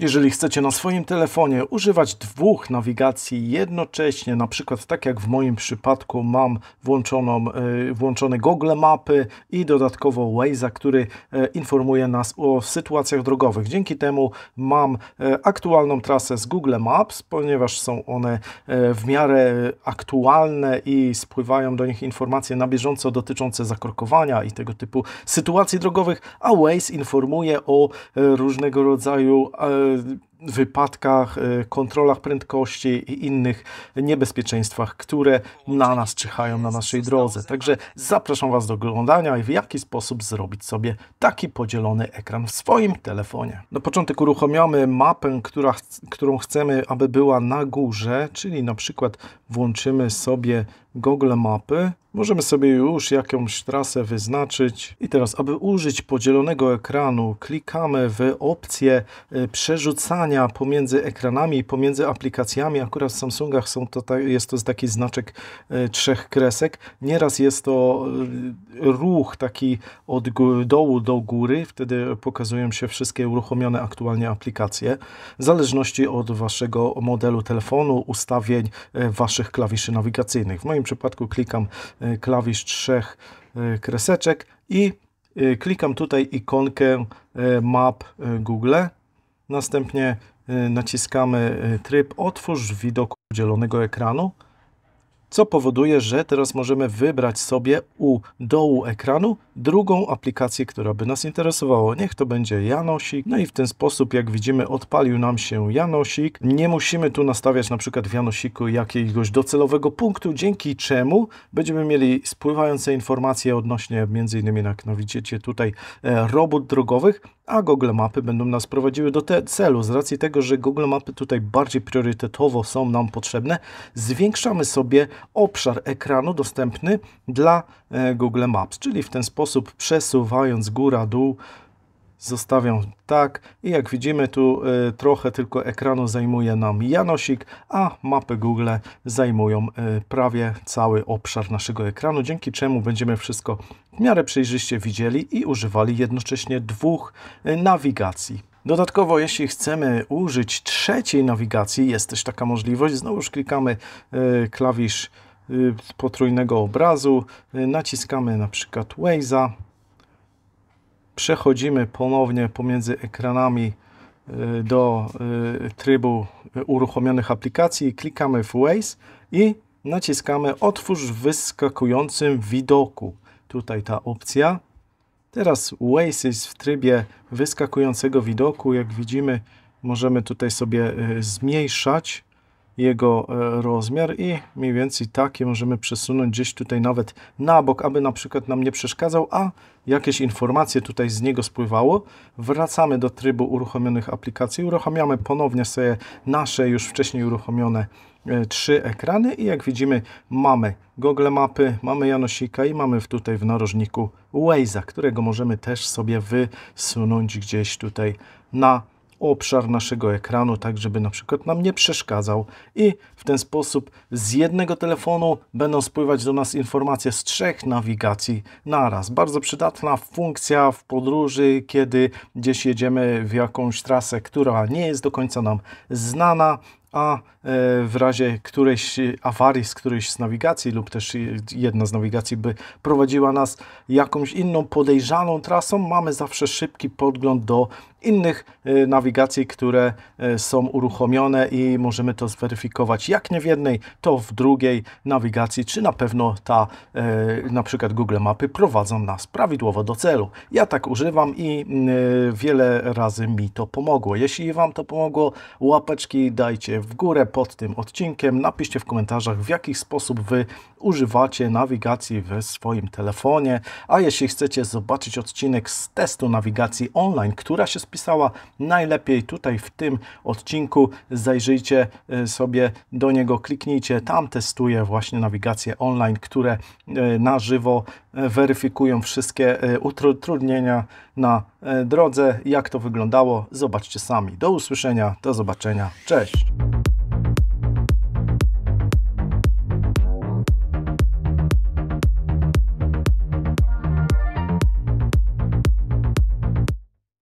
Jeżeli chcecie na swoim telefonie używać dwóch nawigacji jednocześnie, na przykład tak jak w moim przypadku mam włączoną, y, włączone Google Mapy i dodatkowo Waze'a, który y, informuje nas o sytuacjach drogowych. Dzięki temu mam y, aktualną trasę z Google Maps, ponieważ są one w miarę aktualne i spływają do nich informacje na bieżąco dotyczące zakorkowania i tego typu sytuacji drogowych, a Waze informuje o różnego rodzaju was wypadkach, y, kontrolach prędkości i innych niebezpieczeństwach, które na nas czyhają na naszej drodze. Także zapraszam Was do oglądania i w jaki sposób zrobić sobie taki podzielony ekran w swoim telefonie. Na początek uruchomiamy mapę, która, którą chcemy, aby była na górze, czyli na przykład włączymy sobie Google Mapy. Możemy sobie już jakąś trasę wyznaczyć. I teraz, aby użyć podzielonego ekranu, klikamy w opcję y, przerzucania pomiędzy ekranami, pomiędzy aplikacjami, akurat w Samsungach są to, tak, jest to taki znaczek e, trzech kresek. Nieraz jest to e, ruch taki od dołu do góry, wtedy pokazują się wszystkie uruchomione aktualnie aplikacje. W zależności od Waszego modelu telefonu, ustawień e, Waszych klawiszy nawigacyjnych. W moim przypadku klikam klawisz trzech kreseczek i klikam tutaj ikonkę map Google Następnie y, naciskamy y, tryb Otwórz widok udzielonego ekranu, co powoduje, że teraz możemy wybrać sobie u dołu ekranu drugą aplikację, która by nas interesowała. Niech to będzie Janosik. No i w ten sposób, jak widzimy, odpalił nam się Janosik. Nie musimy tu nastawiać na przykład w Janosiku jakiegoś docelowego punktu, dzięki czemu będziemy mieli spływające informacje odnośnie między innymi, jak no widzicie tutaj, e, robót drogowych, a Google Mapy będą nas prowadziły do celu. Z racji tego, że Google Mapy tutaj bardziej priorytetowo są nam potrzebne, zwiększamy sobie obszar ekranu dostępny dla e, Google Maps, czyli w ten sposób przesuwając góra-dół zostawiam tak i jak widzimy tu y, trochę tylko ekranu zajmuje nam Janosik, a mapy Google zajmują y, prawie cały obszar naszego ekranu, dzięki czemu będziemy wszystko w miarę przejrzyście widzieli i używali jednocześnie dwóch y, nawigacji. Dodatkowo, jeśli chcemy użyć trzeciej nawigacji, jest też taka możliwość. Znowuż klikamy klawisz potrójnego obrazu, naciskamy na przykład Waze'a, przechodzimy ponownie pomiędzy ekranami y, do y, trybu y, uruchomionych aplikacji, klikamy w Waze i naciskamy otwórz w wyskakującym widoku. Tutaj ta opcja. Teraz Waze jest w trybie wyskakującego widoku. Jak widzimy, możemy tutaj sobie zmniejszać jego e, rozmiar i mniej więcej takie możemy przesunąć gdzieś tutaj nawet na bok, aby na przykład nam nie przeszkadzał, a jakieś informacje tutaj z niego spływało. Wracamy do trybu uruchomionych aplikacji, uruchamiamy ponownie sobie nasze już wcześniej uruchomione e, trzy ekrany i jak widzimy mamy Google Mapy, mamy Janosika i mamy tutaj w narożniku Waze'a, którego możemy też sobie wysunąć gdzieś tutaj na obszar naszego ekranu, tak żeby na przykład nam nie przeszkadzał i w ten sposób z jednego telefonu będą spływać do nas informacje z trzech nawigacji naraz. Bardzo przydatna funkcja w podróży, kiedy gdzieś jedziemy w jakąś trasę, która nie jest do końca nam znana, a e, w razie którejś awarii z którejś z nawigacji lub też jedna z nawigacji by prowadziła nas jakąś inną podejrzaną trasą, mamy zawsze szybki podgląd do innych e, nawigacji, które e, są uruchomione i możemy to zweryfikować jak nie w jednej, to w drugiej nawigacji, czy na pewno ta na przykład Google Mapy prowadzą nas prawidłowo do celu. Ja tak używam i wiele razy mi to pomogło. Jeśli Wam to pomogło, łapeczki dajcie w górę pod tym odcinkiem. Napiszcie w komentarzach, w jaki sposób Wy używacie nawigacji w swoim telefonie. A jeśli chcecie zobaczyć odcinek z testu nawigacji online, która się spisała najlepiej tutaj w tym odcinku, zajrzyjcie e, sobie do niego, kliknijcie. Tam testuję właśnie nawigację online, które e, na żywo E, weryfikują wszystkie e, utrudnienia na e, drodze. Jak to wyglądało, zobaczcie sami. Do usłyszenia, do zobaczenia. Cześć!